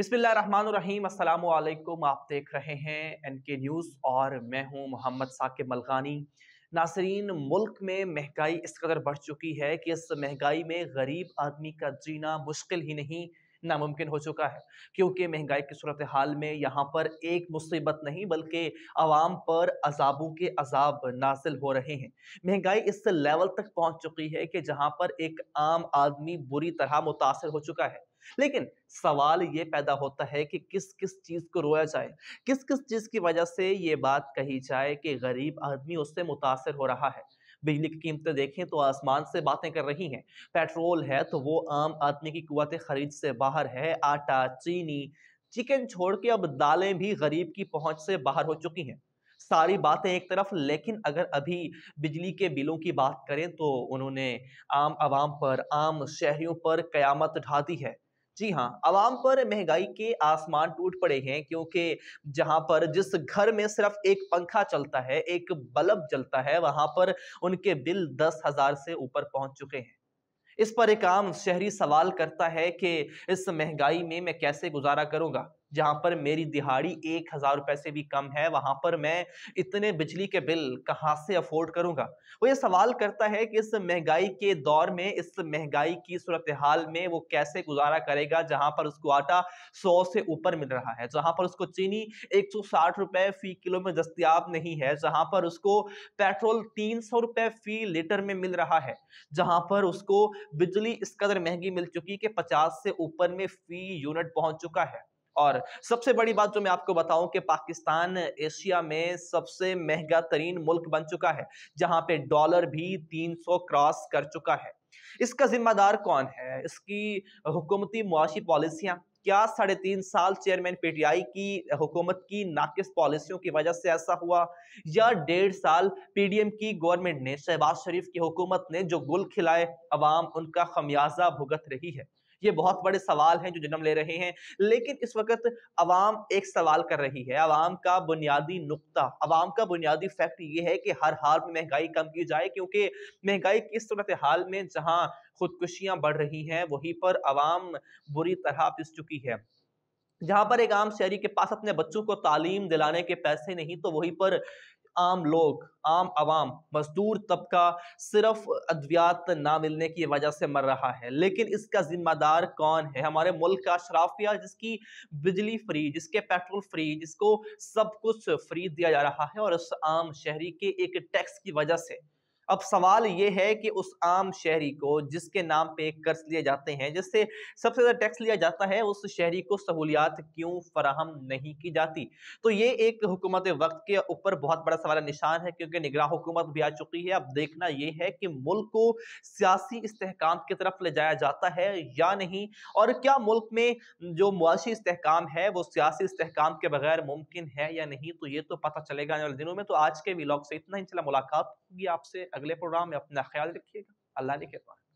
बिस्मिल्लाहिर्रहमानिर्रहीम अस्सलाम वालेकुम आप देख रहे हैं एन के न्यूज़ और मैं हूं मोहम्मद साकिब मलकानी नासरीन मुल्क में महंगाई इस कदर बढ़ चुकी है कि इस महंगाई में गरीब आदमी का जीना मुश्किल ही नहीं नामुमकिन हो चुका है क्योंकि महंगाई की सूरत हाल में यहाँ पर एक मुसीबत नहीं बल्कि आवाम पर अजाबों के अजाब नासिल हो रहे हैं महंगाई इस लेवल तक पहुँच चुकी है कि जहाँ पर एक आम आदमी बुरी तरह मुतासर हो चुका है लेकिन सवाल ये पैदा होता है कि किस किस चीज़ को रोया जाए किस किस चीज़ की वजह से ये बात कही जाए कि गरीब आदमी उससे मुतासर हो रहा है बिजली की कीमतें देखें तो आसमान से बातें कर रही हैं पेट्रोल है तो वो आम आदमी की कुत खरीद से बाहर है आटा चीनी चिकन छोड़ के अब दालें भी गरीब की पहुंच से बाहर हो चुकी हैं सारी बातें एक तरफ लेकिन अगर अभी बिजली के बिलों की बात करें तो उन्होंने आम आवाम पर आम शहरियों पर कयामत ढा दी है जी हाँ आवाम पर महंगाई के आसमान टूट पड़े हैं क्योंकि जहां पर जिस घर में सिर्फ एक पंखा चलता है एक बल्ब चलता है वहां पर उनके बिल दस हजार से ऊपर पहुंच चुके हैं इस पर एक आम शहरी सवाल करता है कि इस महंगाई में मैं कैसे गुजारा करूंगा जहां पर मेरी दिहाड़ी एक हजार रुपए से भी कम है वहां पर मैं इतने बिजली के बिल कहां से अफोर्ड करूंगा वो ये सवाल करता है कि इस महंगाई के दौर में इस महंगाई की सूरत हाल में वो कैसे गुजारा करेगा जहां पर उसको आटा सौ से ऊपर मिल रहा है जहां पर उसको चीनी एक रुपए फी किलो में दस्तियाब नहीं है जहां पर उसको पेट्रोल तीन सौ रुपए फी लीटर में मिल रहा है जहां पर उसको बिजली इस कदर महंगी मिल चुकी कि पचास से ऊपर में फी यूनिट पहुंच चुका है और सबसे बड़ी बात जो मैं आपको बताऊं कि पाकिस्तान एशिया में सबसे महंगा तरीन मुल्क बन चुका है जहां पे डॉलर भी 300 क्रॉस कर चुका है इसका जिम्मेदार कौन है इसकी हुकूमती मुआशी पॉलिसियां क्या साढ़े तीन साल चेयरमैन पीटीआई की हुकूमत की नाकिस पॉलिसियों की वजह से ऐसा हुआ या डेढ़ साल पीडीएम की गवर्नमेंट ने शहबाज शरीफ की हुकूमत ने जो गुल खिलाए अवाम उनका खमियाजा भुगत रही है ये बहुत बड़े सवाल हैं जो जन्म ले रहे हैं लेकिन इस वक्त अवाम एक सवाल कर रही है अवाम का बुनियादी नुकता अवाम का बुनियादी फैक्ट ये है कि हर हाल में महंगाई कम की जाए क्योंकि महंगाई किस सूरत हाल में जहाँ खुदकुशियाँ बढ़ रही हैं वहीं पर आवाम बुरी तरह पिस चुकी है जहाँ पर एक आम शहरी के पास अपने बच्चों को तालीम दिलाने के पैसे नहीं तो वहीं पर आम लोग आम आवाम मजदूर तबका सिर्फ अद्वियात ना मिलने की वजह से मर रहा है लेकिन इसका जिम्मेदार कौन है हमारे मुल्क का शराफिया जिसकी बिजली फ्री जिसके पेट्रोल फ्री जिसको सब कुछ फ्री दिया जा रहा है और इस आम शहरी के एक टैक्स की वजह से अब सवाल ये है कि उस आम शहरी को जिसके नाम पे कर्ज लिए जाते हैं जिससे सबसे ज़्यादा टैक्स लिया जाता है उस शहरी को सहूलियात क्यों फराहम नहीं की जाती तो ये एक हुकूमत वक्त के ऊपर बहुत बड़ा सवाल निशान है क्योंकि निगरान हुकूमत भी आ चुकी है अब देखना यह है कि मुल्क को सियासी इसकाम की तरफ ले जाया जाता है या नहीं और क्या मुल्क में जो मुआशी इस्तेकाम है वो सियासी इस्तेकाम के बगैर मुमकिन है या नहीं तो ये तो पता चलेगा आने वाले दिनों में तो आज के वीलॉग से इतना ही चला मुलाकात होगी आपसे अगले प्रोग्राम में अपना ख्याल रखिएगा अल्लाह ने के पास